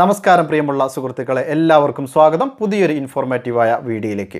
നമസ്കാരം പ്രിയമുള്ള സുഹൃത്തുക്കളെ എല്ലാവർക്കും സ്വാഗതം പുതിയൊരു ഇൻഫോർമേറ്റീവായ വീഡിയോയിലേക്ക്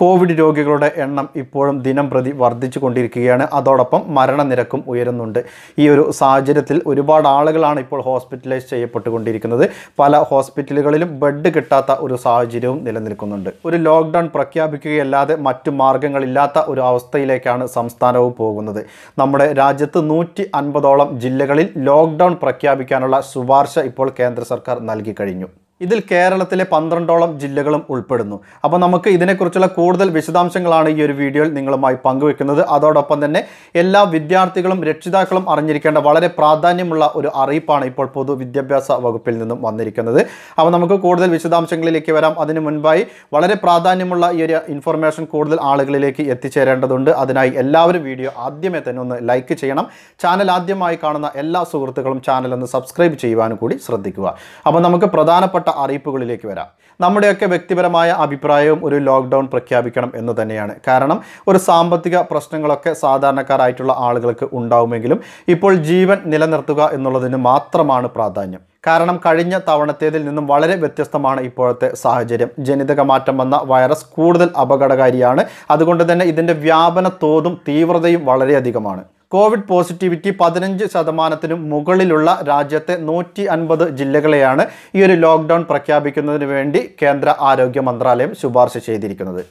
കോവിഡ് രോഗികളുടെ എണ്ണം ഇപ്പോഴും ദിനം പ്രതി വർദ്ധിച്ചു കൊണ്ടിരിക്കുകയാണ് അതോടൊപ്പം മരണനിരക്കും ഉയരുന്നുണ്ട് ഈ ഒരു സാഹചര്യത്തിൽ ഒരുപാട് ആളുകളാണ് ഇപ്പോൾ ഹോസ്പിറ്റലൈസ് ചെയ്യപ്പെട്ടുകൊണ്ടിരിക്കുന്നത് പല ഹോസ്പിറ്റലുകളിലും ബെഡ് കിട്ടാത്ത ഒരു സാഹചര്യവും നിലനിൽക്കുന്നുണ്ട് ഒരു ലോക്ക്ഡൗൺ പ്രഖ്യാപിക്കുകയല്ലാതെ മറ്റു മാർഗങ്ങളില്ലാത്ത ഒരു അവസ്ഥയിലേക്കാണ് സംസ്ഥാനവും പോകുന്നത് നമ്മുടെ രാജ്യത്ത് നൂറ്റി അൻപതോളം ജില്ലകളിൽ ലോക്ക്ഡൗൺ പ്രഖ്യാപിക്കാനുള്ള ശുപാർശ ഇപ്പോൾ കേന്ദ്ര സർക്കാർ നൽകി കഴിഞ്ഞു ഇതിൽ കേരളത്തിലെ പന്ത്രണ്ടോളം ജില്ലകളും ഉൾപ്പെടുന്നു അപ്പോൾ നമുക്ക് ഇതിനെക്കുറിച്ചുള്ള കൂടുതൽ വിശദാംശങ്ങളാണ് ഈ ഒരു വീഡിയോയിൽ നിങ്ങളുമായി പങ്കുവെക്കുന്നത് അതോടൊപ്പം തന്നെ എല്ലാ വിദ്യാർത്ഥികളും രക്ഷിതാക്കളും അറിഞ്ഞിരിക്കേണ്ട വളരെ പ്രാധാന്യമുള്ള ഒരു അറിയിപ്പാണ് ഇപ്പോൾ പൊതുവിദ്യാഭ്യാസ വകുപ്പിൽ നിന്നും വന്നിരിക്കുന്നത് അപ്പോൾ നമുക്ക് കൂടുതൽ വിശദാംശങ്ങളിലേക്ക് വരാം അതിനു മുൻപായി വളരെ പ്രാധാന്യമുള്ള ഈ ഒരു ഇൻഫർമേഷൻ കൂടുതൽ ആളുകളിലേക്ക് എത്തിച്ചേരേണ്ടതുണ്ട് അതിനായി എല്ലാവരും വീഡിയോ ആദ്യമേ തന്നെ ഒന്ന് ലൈക്ക് ചെയ്യണം ചാനൽ ആദ്യമായി കാണുന്ന എല്ലാ സുഹൃത്തുക്കളും ചാനൽ ഒന്ന് സബ്സ്ക്രൈബ് ചെയ്യുവാനും കൂടി ശ്രദ്ധിക്കുക അപ്പോൾ നമുക്ക് പ്രധാനപ്പെട്ട അറിയിപ്പുകളിലേക്ക് വരാം നമ്മുടെയൊക്കെ വ്യക്തിപരമായ അഭിപ്രായവും ഒരു ലോക്ക്ഡൗൺ പ്രഖ്യാപിക്കണം എന്ന് തന്നെയാണ് കാരണം ഒരു സാമ്പത്തിക പ്രശ്നങ്ങളൊക്കെ സാധാരണക്കാരായിട്ടുള്ള ആളുകൾക്ക് ഉണ്ടാവുമെങ്കിലും ഇപ്പോൾ ജീവൻ നിലനിർത്തുക എന്നുള്ളതിന് മാത്രമാണ് പ്രാധാന്യം കാരണം കഴിഞ്ഞ തവണത്തേതിൽ നിന്നും വളരെ വ്യത്യസ്തമാണ് ഇപ്പോഴത്തെ സാഹചര്യം ജനിതക മാറ്റം വന്ന വൈറസ് കൂടുതൽ അപകടകാരിയാണ് അതുകൊണ്ട് തന്നെ ഇതിൻ്റെ വ്യാപന തോതും തീവ്രതയും വളരെയധികമാണ് കോവിഡ് പോസിറ്റിവിറ്റി പതിനഞ്ച് ശതമാനത്തിനും മുകളിലുള്ള രാജ്യത്തെ നൂറ്റി അൻപത് ജില്ലകളെയാണ് ഈ ഒരു ലോക്ക്ഡൗൺ പ്രഖ്യാപിക്കുന്നതിന് വേണ്ടി കേന്ദ്ര ആരോഗ്യ മന്ത്രാലയം ശുപാർശ ചെയ്തിരിക്കുന്നത്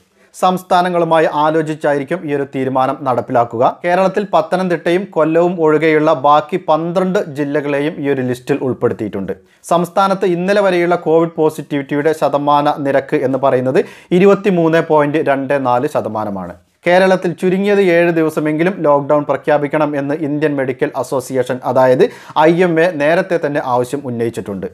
സംസ്ഥാനങ്ങളുമായി ആലോചിച്ചായിരിക്കും ഈ ഒരു തീരുമാനം നടപ്പിലാക്കുക കേരളത്തിൽ പത്തനംതിട്ടയും കൊല്ലവും ഒഴികെയുള്ള ബാക്കി പന്ത്രണ്ട് ജില്ലകളെയും ഈ ഒരു ലിസ്റ്റിൽ ഉൾപ്പെടുത്തിയിട്ടുണ്ട് സംസ്ഥാനത്ത് ഇന്നലെ വരെയുള്ള കോവിഡ് പോസിറ്റിവിറ്റിയുടെ ശതമാന നിരക്ക് എന്ന് പറയുന്നത് ഇരുപത്തി ശതമാനമാണ് കേരളത്തിൽ ചുരുങ്ങിയത് ഏഴ് ദിവസമെങ്കിലും ലോക്ക്ഡൗൺ പ്രഖ്യാപിക്കണം എന്ന് ഇന്ത്യൻ മെഡിക്കൽ അസോസിയേഷൻ അതായത് ഐ എം എ നേരത്തെ തന്നെ ആവശ്യം ഉന്നയിച്ചിട്ടുണ്ട്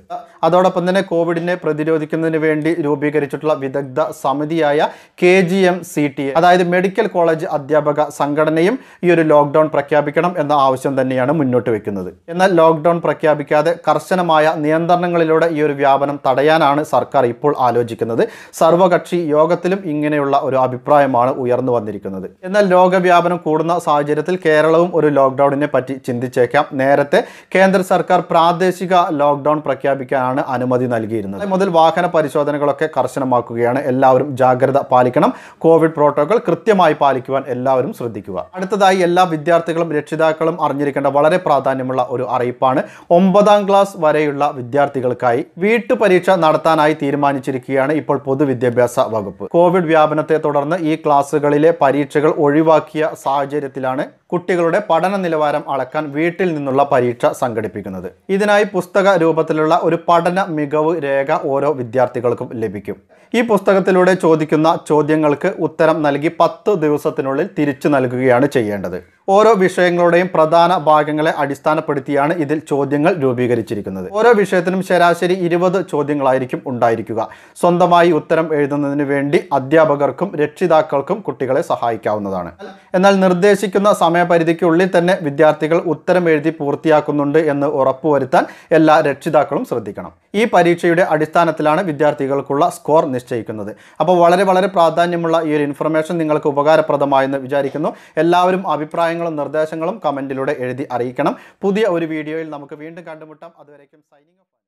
അതോടൊപ്പം തന്നെ കോവിഡിനെ പ്രതിരോധിക്കുന്നതിന് വേണ്ടി രൂപീകരിച്ചിട്ടുള്ള വിദഗ്ധ സമിതിയായ K G M C T A അതായത് മെഡിക്കൽ കോളേജ് അധ്യാപക സംഘടനയും ഈ ഒരു ലോക്ക്ഡൗൺ പ്രഖ്യാപിക്കണം എന്ന ആവശ്യം തന്നെയാണ് മുന്നോട്ട് വെക്കുന്നത് എന്നാൽ ലോക്ക്ഡൗൺ പ്രഖ്യാപിക്കാതെ കർശനമായ നിയന്ത്രണങ്ങളിലൂടെ ഈ ഒരു വ്യാപനം തടയാനാണ് സർക്കാർ ഇപ്പോൾ ആലോചിക്കുന്നത് സർവകക്ഷി യോഗത്തിലും ഇങ്ങനെയുള്ള ഒരു അഭിപ്രായമാണ് ഉയർന്നു വന്നിരിക്കുന്നത് സ്വീകരിക്കുന്നത് എന്നാൽ രോഗവ്യാപനം കൂടുന്ന സാഹചര്യത്തിൽ കേരളവും ഒരു ലോക്ക്ഡൌണിനെ പറ്റി ചിന്തിച്ചേക്കാം നേരത്തെ കേന്ദ്ര സർക്കാർ പ്രാദേശിക ലോക്ക്ഡൌൺ പ്രഖ്യാപിക്കാനാണ് അനുമതി നൽകിയിരുന്നത് മുതൽ വാഹന പരിശോധനകളൊക്കെ കർശനമാക്കുകയാണ് എല്ലാവരും ജാഗ്രത പാലിക്കണം കോവിഡ് പ്രോട്ടോകോൾ കൃത്യമായി പാലിക്കുവാൻ എല്ലാവരും ശ്രദ്ധിക്കുക അടുത്തതായി എല്ലാ വിദ്യാർത്ഥികളും രക്ഷിതാക്കളും അറിഞ്ഞിരിക്കേണ്ട വളരെ പ്രാധാന്യമുള്ള ഒരു അറിയിപ്പാണ് ഒമ്പതാം ക്ലാസ് വരെയുള്ള വിദ്യാർത്ഥികൾക്കായി വീട്ടുപരീക്ഷ നടത്താനായി തീരുമാനിച്ചിരിക്കുകയാണ് ഇപ്പോൾ പൊതുവിദ്യാഭ്യാസ വകുപ്പ് കോവിഡ് വ്യാപനത്തെ തുടർന്ന് ഈ ക്ലാസ്സുകളിലെ പരീക്ഷകൾ ഒഴിവാക്കിയ സാഹചര്യത്തിലാണ് കുട്ടികളുടെ പഠന നിലവാരം അളക്കാൻ വീട്ടിൽ നിന്നുള്ള പരീക്ഷ സംഘടിപ്പിക്കുന്നത് ഇതിനായി പുസ്തക രൂപത്തിലുള്ള ഒരു പഠന മികവ് രേഖ ഓരോ വിദ്യാർത്ഥികൾക്കും ലഭിക്കും ഈ പുസ്തകത്തിലൂടെ ചോദിക്കുന്ന ചോദ്യങ്ങൾക്ക് ഉത്തരം നൽകി പത്ത് ദിവസത്തിനുള്ളിൽ തിരിച്ചു നൽകുകയാണ് ചെയ്യേണ്ടത് ഓരോ വിഷയങ്ങളുടെയും പ്രധാന ഭാഗങ്ങളെ അടിസ്ഥാനപ്പെടുത്തിയാണ് ഇതിൽ ചോദ്യങ്ങൾ രൂപീകരിച്ചിരിക്കുന്നത് ഓരോ വിഷയത്തിനും ശരാശരി ഇരുപത് ചോദ്യങ്ങളായിരിക്കും ഉണ്ടായിരിക്കുക സ്വന്തമായി ഉത്തരം എഴുതുന്നതിന് വേണ്ടി അധ്യാപകർക്കും രക്ഷിതാക്കൾക്കും കുട്ടികളെ സഹായിക്കാവുന്നതാണ് എന്നാൽ നിർദ്ദേശിക്കുന്ന സമയപരിധിക്കുള്ളിൽ തന്നെ വിദ്യാർത്ഥികൾ ഉത്തരം എഴുതി പൂർത്തിയാക്കുന്നുണ്ട് എന്ന് ഉറപ്പുവരുത്താൻ എല്ലാ രക്ഷിതാക്കളും ശ്രദ്ധിക്കണം ഈ പരീക്ഷയുടെ അടിസ്ഥാനത്തിലാണ് വിദ്യാർത്ഥികൾക്കുള്ള സ്കോർ നിശ്ചയിക്കുന്നത് അപ്പോൾ വളരെ വളരെ പ്രാധാന്യമുള്ള ഈ ഒരു ഇൻഫർമേഷൻ നിങ്ങൾക്ക് ഉപകാരപ്രദമായെന്ന് വിചാരിക്കുന്നു എല്ലാവരും അഭിപ്രായങ്ങളും നിർദ്ദേശങ്ങളും കമൻറ്റിലൂടെ എഴുതി അറിയിക്കണം പുതിയ ഒരു വീഡിയോയിൽ നമുക്ക് വീണ്ടും കണ്ടുമുട്ടാം അതുവരേക്കും സൈനിങ് ഓഫ്